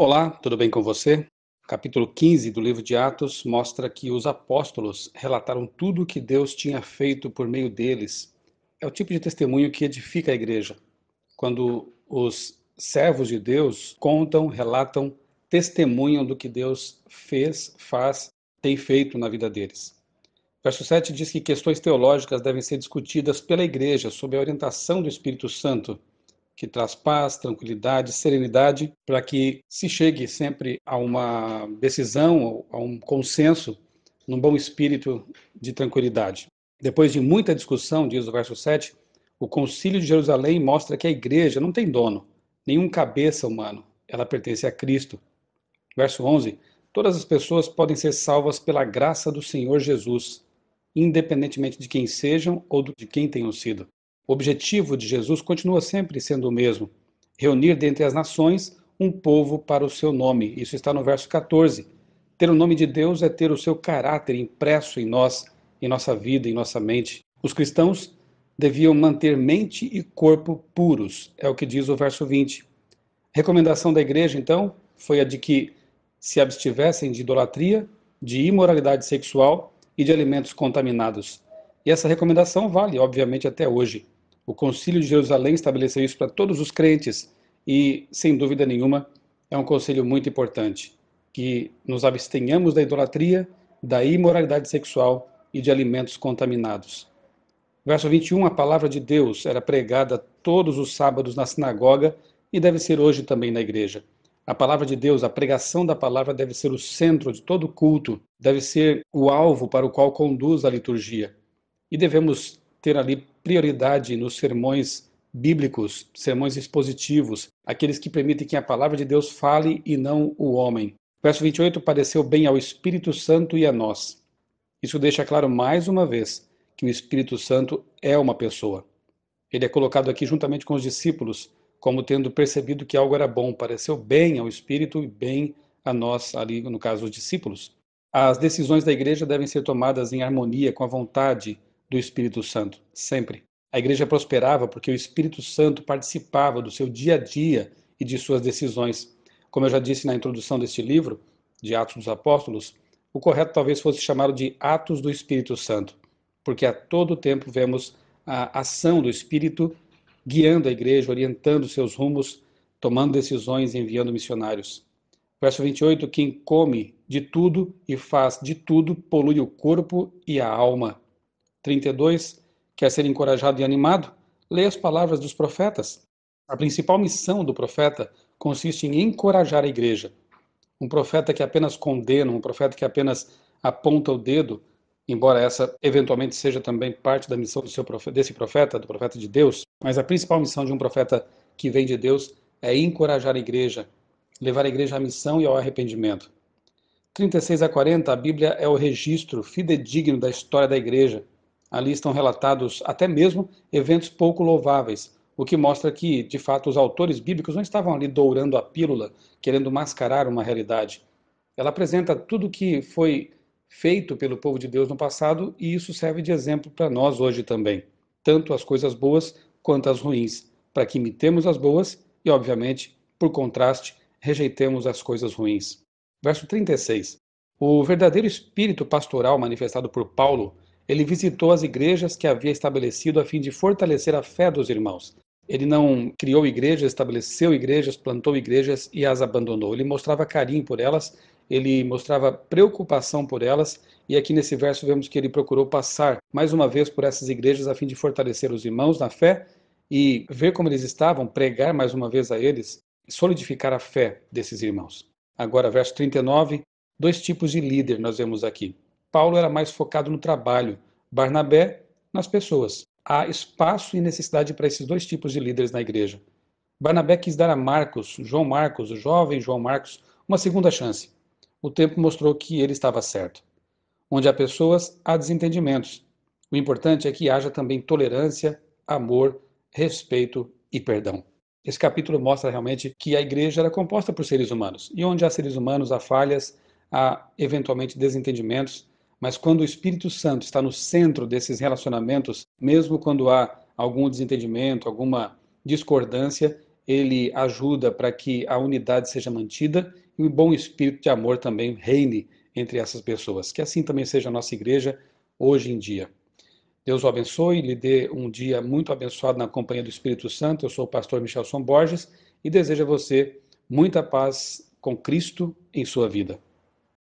Olá, tudo bem com você? Capítulo 15 do livro de Atos mostra que os apóstolos relataram tudo o que Deus tinha feito por meio deles. É o tipo de testemunho que edifica a igreja. Quando os servos de Deus contam, relatam, testemunham do que Deus fez, faz, tem feito na vida deles. Verso 7 diz que questões teológicas devem ser discutidas pela igreja sob a orientação do Espírito Santo que traz paz, tranquilidade, serenidade, para que se chegue sempre a uma decisão, a um consenso, num bom espírito de tranquilidade. Depois de muita discussão, diz o verso 7, o Concílio de Jerusalém mostra que a igreja não tem dono, nenhum cabeça humano, ela pertence a Cristo. Verso 11: Todas as pessoas podem ser salvas pela graça do Senhor Jesus, independentemente de quem sejam ou de quem tenham sido. O objetivo de Jesus continua sempre sendo o mesmo: reunir dentre as nações um povo para o seu nome. Isso está no verso 14. Ter o nome de Deus é ter o seu caráter impresso em nós, em nossa vida, em nossa mente. Os cristãos deviam manter mente e corpo puros, é o que diz o verso 20. Recomendação da igreja, então, foi a de que se abstivessem de idolatria, de imoralidade sexual e de alimentos contaminados. E essa recomendação vale, obviamente, até hoje. O Concílio de Jerusalém estabeleceu isso para todos os crentes e, sem dúvida nenhuma, é um conselho muito importante que nos abstenhamos da idolatria, da imoralidade sexual e de alimentos contaminados. Verso 21, a palavra de Deus era pregada todos os sábados na sinagoga e deve ser hoje também na igreja. A palavra de Deus, a pregação da palavra deve ser o centro de todo culto, deve ser o alvo para o qual conduz a liturgia. E devemos ter ali prioridade nos sermões bíblicos, sermões expositivos, aqueles que permitem que a palavra de Deus fale e não o homem. Verso 28 pareceu bem ao Espírito Santo e a nós. Isso deixa claro mais uma vez que o Espírito Santo é uma pessoa. Ele é colocado aqui juntamente com os discípulos, como tendo percebido que algo era bom, pareceu bem ao Espírito e bem a nós, ali no caso os discípulos. As decisões da igreja devem ser tomadas em harmonia com a vontade do Espírito Santo, sempre. A igreja prosperava porque o Espírito Santo participava do seu dia a dia e de suas decisões. Como eu já disse na introdução deste livro, de Atos dos Apóstolos, o correto talvez fosse chamado de Atos do Espírito Santo, porque a todo tempo vemos a ação do Espírito guiando a igreja, orientando seus rumos, tomando decisões e enviando missionários. Verso 28: Quem come de tudo e faz de tudo polui o corpo e a alma. 32, quer ser encorajado e animado? Leia as palavras dos profetas. A principal missão do profeta consiste em encorajar a igreja. Um profeta que apenas condena, um profeta que apenas aponta o dedo, embora essa eventualmente seja também parte da missão do seu profeta, desse profeta, do profeta de Deus, mas a principal missão de um profeta que vem de Deus é encorajar a igreja, levar a igreja à missão e ao arrependimento. 36 a 40, a Bíblia é o registro fidedigno da história da igreja. Ali estão relatados até mesmo eventos pouco louváveis, o que mostra que, de fato, os autores bíblicos não estavam ali dourando a pílula, querendo mascarar uma realidade. Ela apresenta tudo o que foi feito pelo povo de Deus no passado e isso serve de exemplo para nós hoje também, tanto as coisas boas quanto as ruins, para que imitemos as boas e, obviamente, por contraste, rejeitemos as coisas ruins. Verso 36. O verdadeiro espírito pastoral manifestado por Paulo ele visitou as igrejas que havia estabelecido a fim de fortalecer a fé dos irmãos. Ele não criou igrejas, estabeleceu igrejas, plantou igrejas e as abandonou. Ele mostrava carinho por elas, ele mostrava preocupação por elas, e aqui nesse verso vemos que ele procurou passar mais uma vez por essas igrejas a fim de fortalecer os irmãos na fé e ver como eles estavam, pregar mais uma vez a eles, solidificar a fé desses irmãos. Agora, verso 39, dois tipos de líder nós vemos aqui. Paulo era mais focado no trabalho, Barnabé nas pessoas. Há espaço e necessidade para esses dois tipos de líderes na igreja. Barnabé quis dar a Marcos, João Marcos, o jovem João Marcos, uma segunda chance. O tempo mostrou que ele estava certo. Onde há pessoas, há desentendimentos. O importante é que haja também tolerância, amor, respeito e perdão. Esse capítulo mostra realmente que a igreja era composta por seres humanos. E onde há seres humanos, há falhas, há eventualmente desentendimentos, mas quando o Espírito Santo está no centro desses relacionamentos, mesmo quando há algum desentendimento, alguma discordância, ele ajuda para que a unidade seja mantida e um bom espírito de amor também reine entre essas pessoas. Que assim também seja a nossa igreja hoje em dia. Deus o abençoe, lhe dê um dia muito abençoado na companhia do Espírito Santo. Eu sou o pastor Michelson Borges e desejo a você muita paz com Cristo em sua vida.